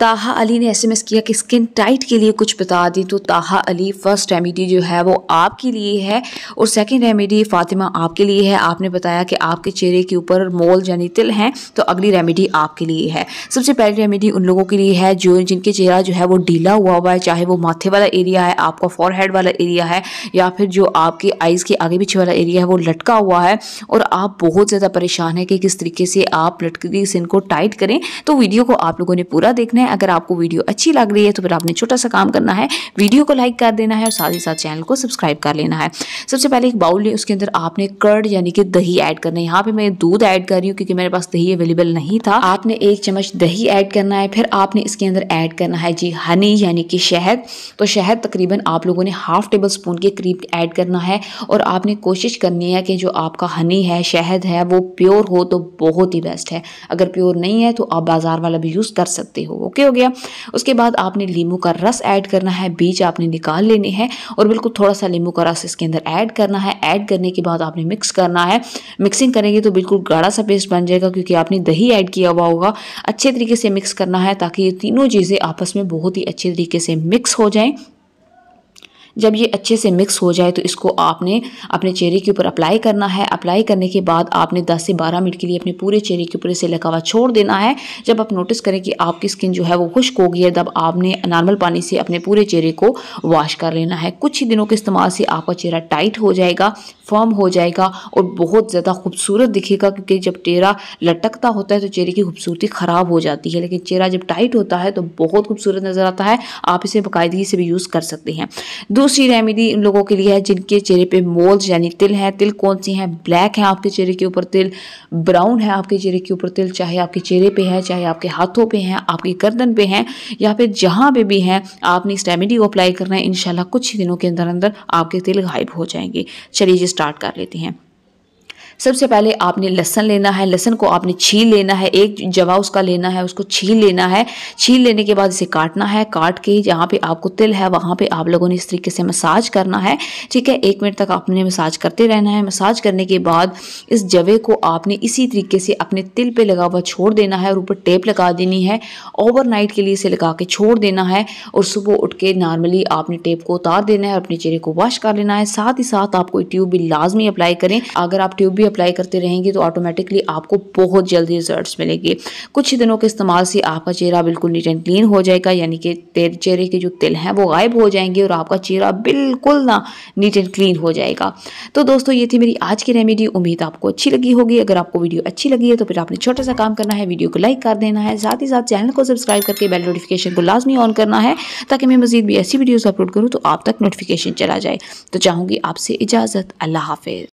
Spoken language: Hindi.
ताहा अली ने एसएमएस किया कि स्किन टाइट के लिए कुछ बता दी तो ताहा अली फ़र्स्ट रेमेडी जो है वो आपके लिए है और सेकंड रेमेडी फ़ातिमा आपके लिए है आपने बताया कि आपके चेहरे के ऊपर मोल यानी तिल हैं तो अगली रेमेडी आपके लिए है सबसे पहली रेमेडी उन लोगों के लिए है जो जिनके चेहरा जो है वो ढीला हुआ हुआ है चाहे वो माथे वाला एरिया है आपका फॉरहेड वाला एरिया है या फिर जो आपके आइज़ के आगे पीछे वाला एरिया है वो लटका हुआ है और आप बहुत ज़्यादा परेशान है कि किस तरीके से आप लटकी स्किन को टाइट करें तो वीडियो को आप लोगों ने पूरा देखना है हैं अगर आपको वीडियो अच्छी लग रही है तो फिर आपने छोटा सा काम करना है वीडियो को लाइक कर देना है और साथ ही साथ चैनल को सब्सक्राइब कर लेना है सबसे पहले एक बाउल उसके अंदर आपने कर्ड यानी कि दही ऐड करना है यहाँ पे मैं दूध ऐड कर रही हूँ क्योंकि मेरे पास दही अवेलेबल नहीं था आपने एक चम्मच दही ऐड करना है फिर आपने इसके अंदर ऐड करना है जी हनी यानी कि शहद तो शहद तकरीबन आप लोगों ने हाफ टेबल स्पून के करीब ऐड करना है और आपने कोशिश करनी है कि जो आपका हनी है शहद है वो प्योर हो तो बहुत ही बेस्ट है अगर प्योर नहीं है तो आप बाज़ार वाला भी यूज़ कर सकते हो ओके ओके हो गया उसके बाद आपने लीमू का रस ऐड करना है बीज आपने निकाल लेने हैं और बिल्कुल थोड़ा सा लीमू का रस इसके अंदर ऐड करना है ऐड करने के बाद आपने मिक्स करना है मिक्सिंग करेंगे तो बिल्कुल गाढ़ा सा पेस्ट बन जाएगा क्योंकि आपने दही ऐड किया हुआ होगा अच्छे तरीके से मिक्स करना है ताकि ये तीनों चीज़ें आपस में बहुत ही अच्छे तरीके से मिक्स हो जाएँ जब ये अच्छे से मिक्स हो जाए तो इसको आपने अपने चेहरे के ऊपर अप्लाई करना है अप्लाई करने के बाद आपने 10 से 12 मिनट के लिए अपने पूरे चेहरे के ऊपर इसे लगावा छोड़ देना है जब आप नोटिस करें कि आपकी स्किन जो है वो खुश्क हो गई है तब आपने नॉर्मल पानी से अपने पूरे चेहरे को वॉश कर लेना है कुछ ही दिनों के इस्तेमाल से आपका चेहरा टाइट हो जाएगा फर्म हो जाएगा और बहुत ज़्यादा खूबसूरत दिखेगा क्योंकि जब चेहरा लटकता होता है तो चेहरे की खूबसूरती ख़राब हो जाती है लेकिन चेहरा जब टाइट होता है तो बहुत खूबसूरत नज़र आता है आप इसे बाकायदगी से भी यूज़ कर सकते हैं दूसरी रेमेडी उन लोगों के लिए है जिनके चेहरे पे मोल्स यानी तिल हैं तिल कौन सी हैं ब्लैक है आपके चेहरे के ऊपर तिल ब्राउन है आपके चेहरे के ऊपर तिल चाहे आपके चेहरे पे है चाहे आपके हाथों पे हैं आपके गर्दन पे हैं या फिर जहाँ पे भी हैं आपने इस रेमेडी को अप्लाई करना है इन कुछ ही दिनों के अंदर अंदर आपके तिल गायब हो जाएंगे चलिए जी स्टार्ट कर लेते हैं सबसे पहले आपने लहसन लेना है लहसन को आपने छील लेना है एक जवा उसका लेना है उसको छील लेना है छील लेने के बाद इसे काटना है काट के जहाँ पे आपको तिल है वहाँ पे आप लोगों ने इस तरीके से मसाज करना है ठीक है एक मिनट तक आपने मसाज करते रहना है मसाज करने के बाद इस जवे को आपने इसी तरीके से अपने तिल पर लगा हुआ छोड़ देना है और ऊपर टेप लगा देनी है ओवर के लिए इसे लगा के छोड़ देना है और सुबह उठ के नॉर्मली आपने टेप को उतार देना है अपने चेहरे को वॉश कर लेना है साथ ही साथ आपको ट्यूब भी लाजमी अप्लाई करें अगर आप ट्यूब अप्लाई करते रहेंगे तो ऑटोमेटिकली आपको बहुत जल्दी रिजल्ट मिलेंगे कुछ ही दिनों के इस्तेमाल से आपका चेहरा बिल्कुल नीट एंड क्लीन हो जाएगा यानी कि चेहरे के जो तिल हैं वो गायब हो जाएंगे और आपका चेहरा बिल्कुल ना नीट एंड क्लीन हो जाएगा तो दोस्तों ये थी मेरी आज की रेमेडी उम्मीद आपको अच्छी लगी होगी अगर आपको वीडियो अच्छी लगी है तो फिर आपने छोटा सा काम करना है वीडियो को लाइक कर देना है साथ ही साथ चैनल को सब्सक्राइब करके बेल नोटिफिकेशन को लाजमी ऑन करना है ताकि मैं मजीद भी ऐसी वीडियोज़ अपलोड करूँ तो आप तक नोटिफिकेशन चला जाए तो चाहूँगी आपसे इजाज़त अल्लाह हाफिज़